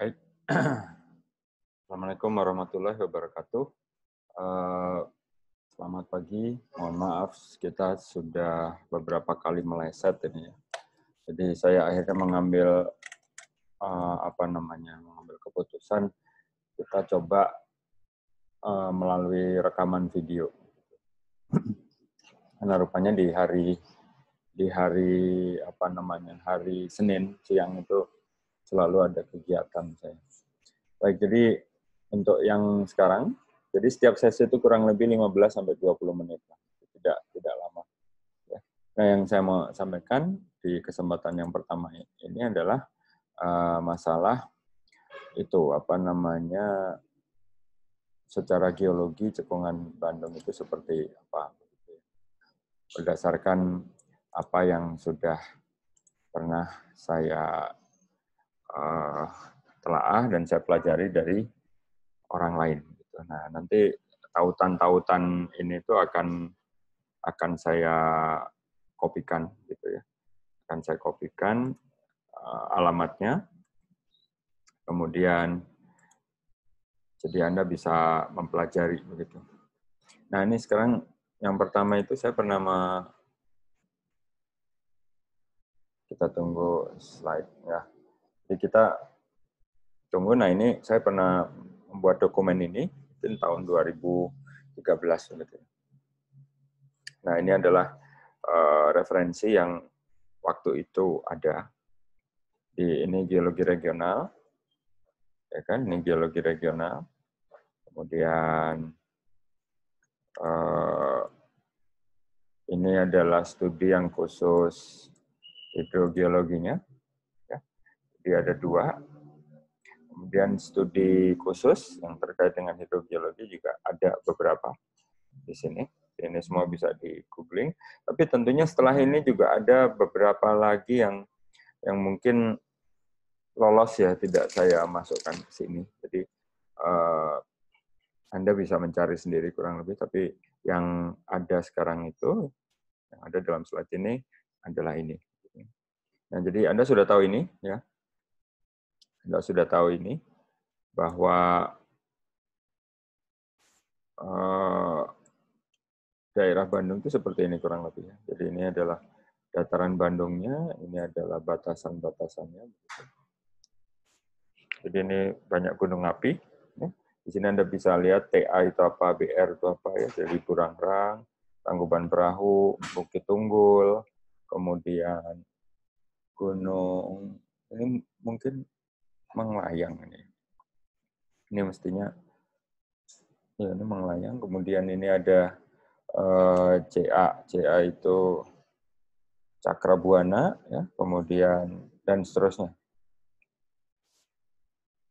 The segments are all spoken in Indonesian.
Baik. Assalamualaikum warahmatullahi wabarakatuh. Eh, selamat pagi. Mohon maaf kita sudah beberapa kali meleset ini. Ya. Jadi saya akhirnya mengambil eh, apa namanya mengambil keputusan kita coba eh, melalui rekaman video. Karena rupanya di hari di hari apa namanya hari Senin siang itu selalu ada kegiatan saya. Baik, jadi untuk yang sekarang, jadi setiap sesi itu kurang lebih 15 sampai 20 menit Tidak tidak lama. Ya. Nah, yang saya mau sampaikan di kesempatan yang pertama ini adalah uh, masalah itu apa namanya secara geologi cekungan Bandung itu seperti apa berdasarkan apa yang sudah pernah saya uh, telaah dan saya pelajari dari orang lain. Gitu. Nah, nanti tautan-tautan ini itu akan akan saya kopikan gitu ya. Akan saya kopikan uh, alamatnya. Kemudian jadi Anda bisa mempelajari begitu. Nah, ini sekarang yang pertama itu saya pernah kita tunggu slide ya. Jadi ya, kita tunggu. Nah ini saya pernah membuat dokumen ini mungkin tahun 2013 Nah ini adalah eh, referensi yang waktu itu ada di ini geologi regional, ya kan? Ini geologi regional. Kemudian eh, ini adalah studi yang khusus hidrogeologinya dia ada dua. Kemudian studi khusus yang terkait dengan hidrogeologi juga ada beberapa di sini. Ini semua bisa di googling. Tapi tentunya setelah ini juga ada beberapa lagi yang yang mungkin lolos ya tidak saya masukkan ke sini. Jadi uh, Anda bisa mencari sendiri kurang lebih. Tapi yang ada sekarang itu yang ada dalam slide ini adalah ini. Nah, jadi Anda sudah tahu ini ya. Anda sudah tahu ini bahwa uh, daerah Bandung itu seperti ini kurang lebih ya. Jadi ini adalah dataran Bandungnya, ini adalah batasan-batasannya. Jadi ini banyak gunung api. Ya. Di sini Anda bisa lihat TA itu apa, BR itu apa ya. Jadi Burangrang, Tangguban Perahu, Bukit Tunggul, kemudian Gunung ini mungkin menglayang ini. Ini mestinya ya ini menglayang. Kemudian ini ada eh, CA, CA itu cakra buana, ya. Kemudian dan seterusnya.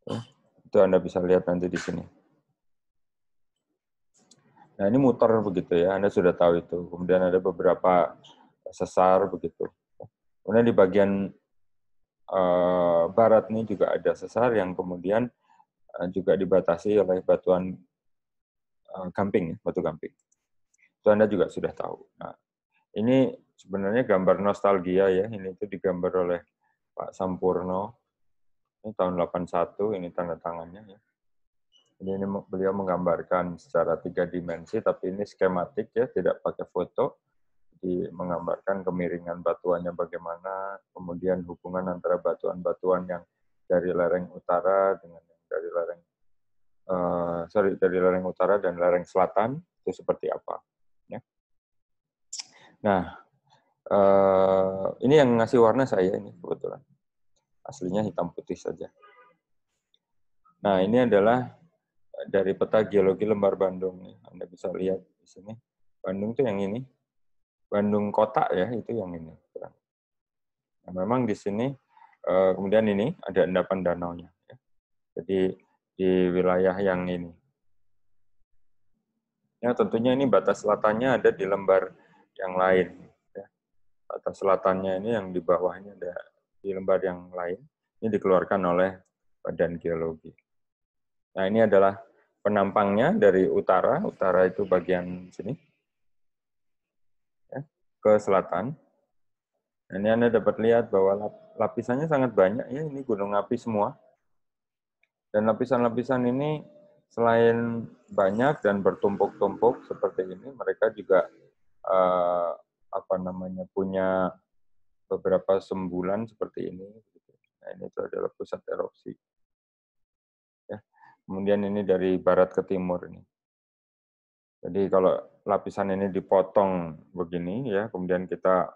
Eh, itu Anda bisa lihat nanti di sini. Nah ini muter begitu ya, Anda sudah tahu itu. Kemudian ada beberapa sesar begitu. Kemudian di bagian Eh, barat ini juga ada sesar yang kemudian eh, juga dibatasi oleh batuan eh, gamping, ya, batu gamping. Itu Anda juga sudah tahu. Nah, ini sebenarnya gambar nostalgia ya, ini itu digambar oleh Pak Sampurno, ini tahun 81, ini tanda tangannya ya. Jadi ini beliau menggambarkan secara tiga dimensi, tapi ini skematik ya, tidak pakai foto. Jadi menggambarkan kemiringan batuannya bagaimana, kemudian hubungan antara batuan-batuan yang dari lereng utara dengan yang dari lereng uh, sorry dari lereng utara dan lereng selatan itu seperti apa. Ya. Nah, uh, ini yang ngasih warna saya ini kebetulan. Aslinya hitam putih saja. Nah, ini adalah dari peta geologi Lembar Bandung nih. Anda bisa lihat di sini. Bandung tuh yang ini, Bandung Kota ya itu yang ini. Nah, memang di sini eh, kemudian ini ada endapan danau nya. Ya. Jadi di wilayah yang ini. Ya tentunya ini batas selatannya ada di lembar yang lain. Ya. Batas selatannya ini yang di bawahnya ada di lembar yang lain. Ini dikeluarkan oleh Badan Geologi. Nah ini adalah penampangnya dari utara. Utara itu bagian sini ke selatan. Ini Anda dapat lihat bahwa lapisannya sangat banyak ya, ini gunung api semua. Dan lapisan-lapisan ini selain banyak dan bertumpuk-tumpuk seperti ini, mereka juga eh, apa namanya punya beberapa sembulan seperti ini. Nah, ini itu adalah pusat erupsi. Ya. Kemudian ini dari barat ke timur ini. Jadi kalau lapisan ini dipotong begini ya, kemudian kita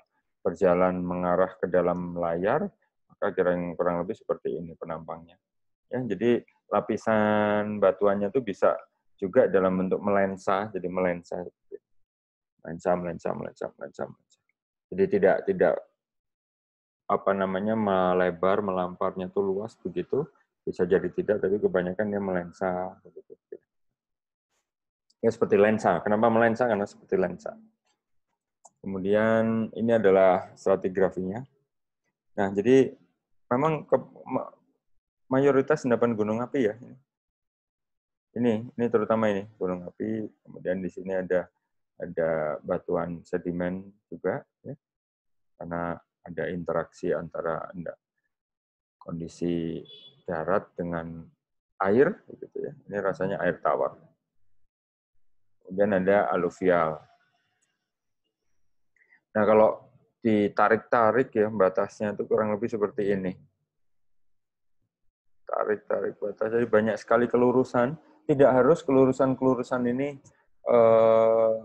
berjalan mengarah ke dalam layar, maka kira kira kurang lebih seperti ini penampangnya. Ya, jadi lapisan batuannya itu bisa juga dalam bentuk melensa, jadi melensa, melensa, melensa, melensa, melensa, melensa. Jadi tidak tidak apa namanya melebar melamparnya tuh luas begitu bisa jadi tidak tapi kebanyakan dia melensa begitu ini seperti lensa. Kenapa melensa? Karena seperti lensa. Kemudian ini adalah stratigrafinya. Nah, jadi memang ke, ma, mayoritas endapan gunung api ya. Ini, ini terutama ini gunung api. Kemudian di sini ada ada batuan sedimen juga, ya. karena ada interaksi antara kondisi darat dengan air, gitu ya. Ini rasanya air tawar kemudian ada aluvial. Nah, kalau ditarik-tarik ya batasnya itu kurang lebih seperti ini. Tarik-tarik batas, jadi banyak sekali kelurusan. Tidak harus kelurusan-kelurusan ini eh,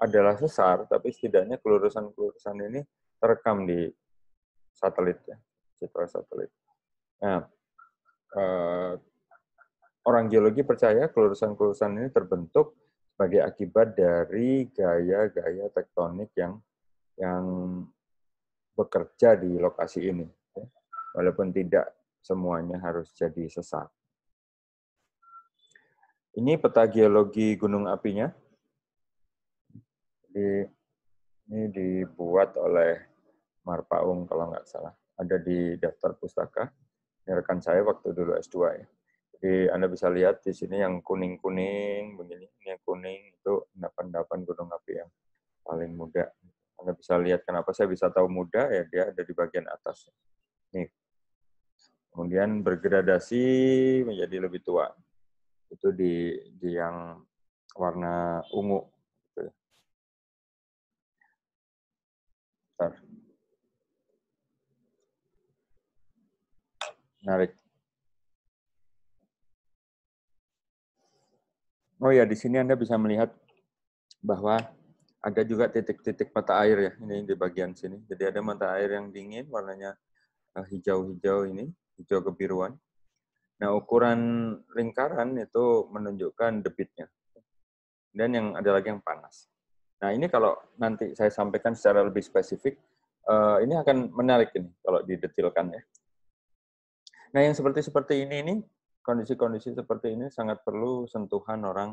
adalah sesar, tapi setidaknya kelurusan-kelurusan ini terekam di satelit ya, citra satelit. Nah, eh, orang geologi percaya kelurusan-kelurusan ini terbentuk sebagai akibat dari gaya-gaya tektonik yang yang bekerja di lokasi ini. Ya. Walaupun tidak semuanya harus jadi sesat. Ini peta geologi gunung apinya. Di, ini dibuat oleh Marpaung kalau nggak salah. Ada di daftar pustaka. Ini rekan saya waktu dulu S2 ya. Jadi Anda bisa lihat di sini yang kuning-kuning begini, ini yang kuning itu endapan-endapan gunung api yang paling muda. Anda bisa lihat kenapa saya bisa tahu muda ya dia ada di bagian atas. Nih. Kemudian bergradasi menjadi lebih tua. Itu di di yang warna ungu Menarik. Oh ya, di sini Anda bisa melihat bahwa ada juga titik-titik mata air ya, ini di bagian sini. Jadi ada mata air yang dingin, warnanya eh, hijau-hijau ini, hijau kebiruan. Nah, ukuran lingkaran itu menunjukkan debitnya. Dan yang ada lagi yang panas. Nah, ini kalau nanti saya sampaikan secara lebih spesifik, eh, ini akan menarik ini kalau didetilkan ya. Nah, yang seperti-seperti ini, ini kondisi-kondisi seperti ini sangat perlu sentuhan orang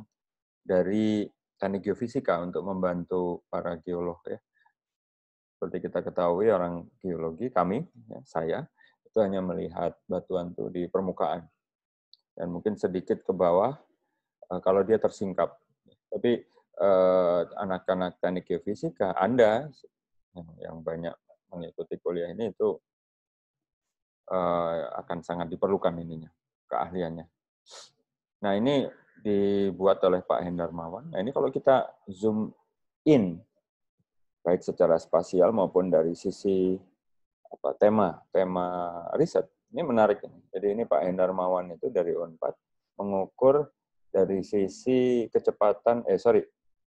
dari teknik geofisika untuk membantu para geolog ya. Seperti kita ketahui orang geologi kami, ya, saya itu hanya melihat batuan itu di permukaan dan mungkin sedikit ke bawah eh, kalau dia tersingkap. Tapi eh, anak-anak eh, teknik geofisika, Anda yang, yang banyak mengikuti kuliah ini itu eh, akan sangat diperlukan ininya keahliannya. Nah ini dibuat oleh Pak Hendarmawan. Nah ini kalau kita zoom in, baik secara spasial maupun dari sisi apa tema tema riset ini menarik ini. Jadi ini Pak Hendarmawan itu dari Unpad mengukur dari sisi kecepatan eh sorry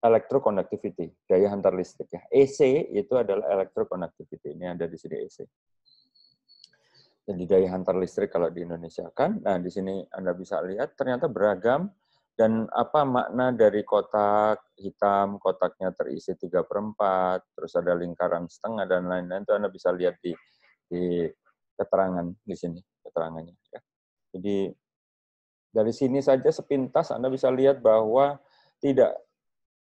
electroconductivity daya hantar listrik ya. EC itu adalah electroconductivity ini ada di sini EC jadi daya hantar listrik kalau di Indonesia kan. Nah, di sini Anda bisa lihat ternyata beragam dan apa makna dari kotak hitam, kotaknya terisi tiga per 4, terus ada lingkaran setengah dan lain-lain itu Anda bisa lihat di, di keterangan di sini, keterangannya. Ya. Jadi dari sini saja sepintas Anda bisa lihat bahwa tidak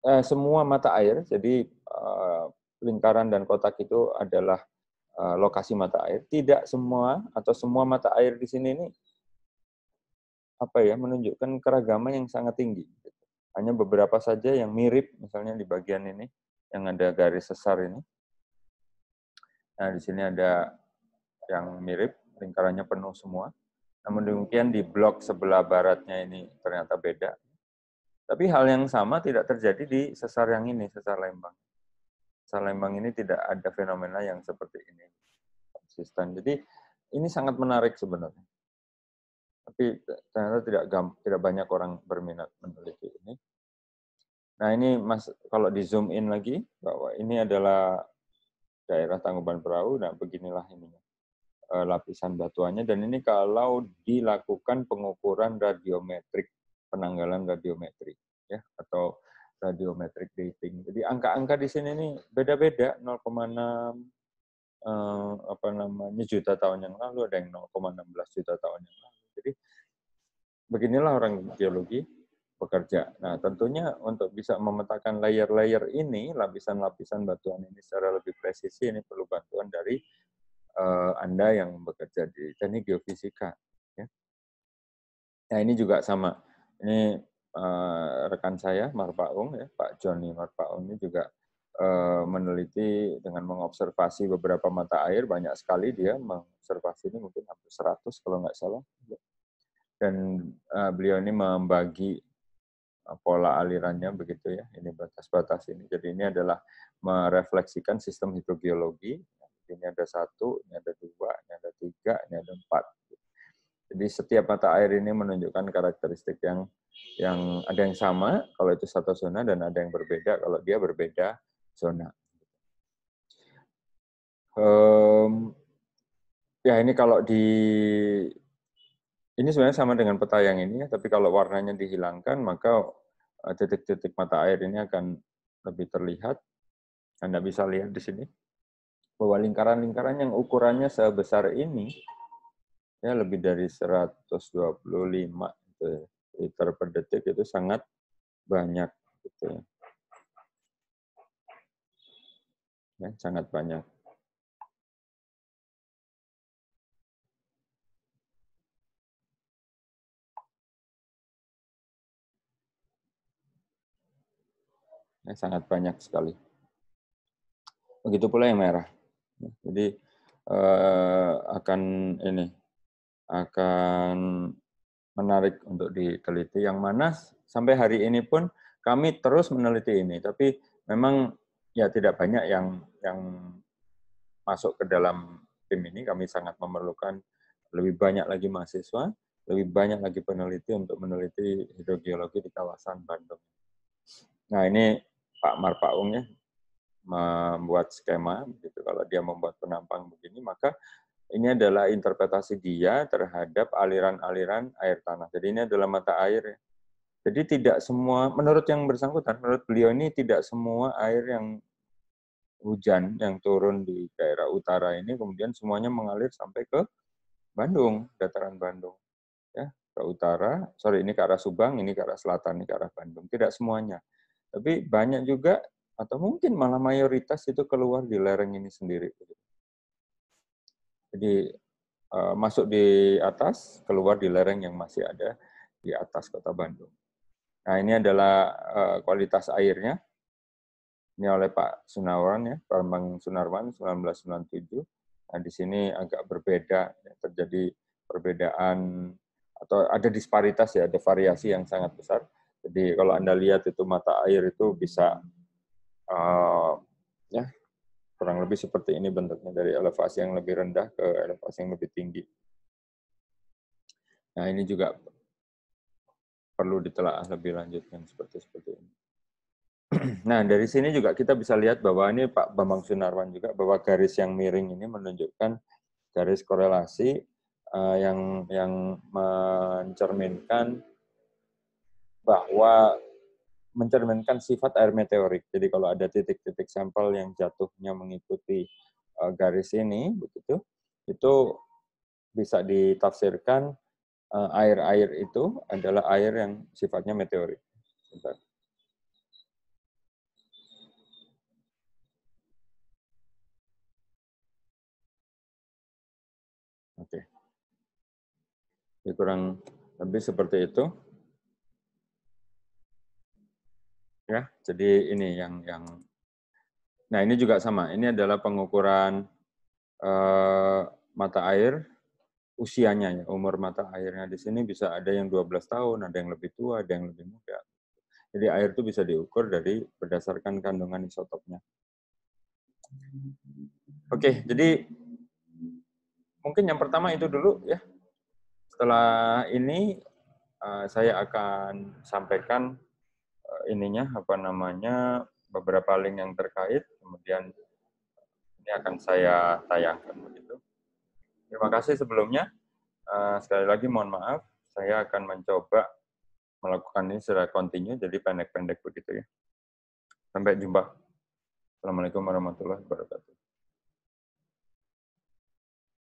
eh, semua mata air, jadi eh, lingkaran dan kotak itu adalah Eh, lokasi mata air. Tidak semua atau semua mata air di sini ini apa ya menunjukkan keragaman yang sangat tinggi. Hanya beberapa saja yang mirip, misalnya di bagian ini yang ada garis sesar ini. Nah di sini ada yang mirip, lingkarannya penuh semua. Namun demikian di blok sebelah baratnya ini ternyata beda. Tapi hal yang sama tidak terjadi di sesar yang ini, sesar Lembang. Palembang ini tidak ada fenomena yang seperti ini konsisten. Jadi ini sangat menarik sebenarnya. Tapi ternyata tidak tidak banyak orang berminat meneliti ini. Nah ini mas kalau di zoom in lagi bahwa ini adalah daerah Tangkuban Perahu. Nah beginilah ini eh, lapisan batuannya dan ini kalau dilakukan pengukuran radiometrik penanggalan radiometrik, ya atau radiometric dating. Jadi angka-angka di sini nih beda-beda 0,6 eh, apa namanya juta tahun yang lalu ada yang 0,16 juta tahun yang lalu. Jadi beginilah orang geologi bekerja. Nah, tentunya untuk bisa memetakan layer-layer ini, lapisan-lapisan batuan ini secara lebih presisi ini perlu bantuan dari eh, Anda yang bekerja di teknik geofisika ya. Nah, ini juga sama. Ini Eh, rekan saya Marpaung ya Pak Joni Marpaung ini juga eh, meneliti dengan mengobservasi beberapa mata air banyak sekali dia mengobservasi ini mungkin hampir 100 kalau nggak salah dan uh, beliau ini membagi pola alirannya begitu ya ini batas-batas ini jadi ini adalah merefleksikan sistem hidrogeologi ini ada satu ini ada dua ini ada tiga ini ada empat jadi setiap mata air ini menunjukkan karakteristik yang yang ada yang sama kalau itu satu zona dan ada yang berbeda kalau dia berbeda zona. Um, ya ini kalau di ini sebenarnya sama dengan peta yang ini ya, tapi kalau warnanya dihilangkan maka eh, titik-titik mata air ini akan lebih terlihat. Anda bisa lihat di sini bahwa lingkaran-lingkaran yang ukurannya sebesar ini ya lebih dari 125 gitu ya. liter per detik itu sangat banyak gitu ya. ya sangat banyak. Ya, sangat banyak sekali. Begitu pula yang merah. Jadi eh, akan ini akan menarik untuk diteliti yang mana sampai hari ini pun kami terus meneliti ini tapi memang ya tidak banyak yang yang masuk ke dalam tim ini kami sangat memerlukan lebih banyak lagi mahasiswa lebih banyak lagi peneliti untuk meneliti hidrogeologi di kawasan Bandung. Nah ini Pak Marpaung ya membuat skema gitu kalau dia membuat penampang begini maka ini adalah interpretasi dia terhadap aliran-aliran air tanah. Jadi ini adalah mata air. Jadi tidak semua, menurut yang bersangkutan, menurut beliau ini tidak semua air yang hujan yang turun di daerah utara ini kemudian semuanya mengalir sampai ke Bandung, dataran Bandung. Ya, ke utara, sorry ini ke arah Subang, ini ke arah selatan, ini ke arah Bandung. Tidak semuanya. Tapi banyak juga atau mungkin malah mayoritas itu keluar di lereng ini sendiri. Jadi uh, masuk di atas, keluar di lereng yang masih ada di atas kota Bandung. Nah ini adalah uh, kualitas airnya. Ini oleh Pak Sunarwan ya, Pak Bang Sunarwan 1997. Nah di sini agak berbeda, ya, terjadi perbedaan atau ada disparitas ya, ada variasi yang sangat besar. Jadi kalau anda lihat itu mata air itu bisa uh, ya Kurang lebih seperti ini bentuknya dari elevasi yang lebih rendah ke elevasi yang lebih tinggi. Nah, ini juga perlu ditelaah lebih lanjut yang seperti seperti ini. Nah, dari sini juga kita bisa lihat bahwa ini Pak Bambang Sunarwan juga bahwa garis yang miring ini menunjukkan garis korelasi eh, yang yang mencerminkan bahwa mencerminkan sifat air meteorik. Jadi kalau ada titik-titik sampel yang jatuhnya mengikuti uh, garis ini, begitu, itu bisa ditafsirkan eh, air-air uh, itu adalah air yang sifatnya meteorik. Bentar. Oke. kurang lebih seperti itu. Ya, jadi ini yang yang Nah, ini juga sama. Ini adalah pengukuran uh, mata air usianya ya, umur mata airnya di sini bisa ada yang 12 tahun, ada yang lebih tua, ada yang lebih muda. Jadi air itu bisa diukur dari berdasarkan kandungan isotopnya. Oke, jadi mungkin yang pertama itu dulu ya. Setelah ini eh, saya akan sampaikan ininya apa namanya beberapa link yang terkait kemudian ini akan saya tayangkan begitu. Terima kasih sebelumnya. Eh, sekali lagi mohon maaf, saya akan mencoba melakukan ini secara kontinu jadi pendek-pendek begitu ya. Sampai jumpa. Assalamualaikum warahmatullahi wabarakatuh.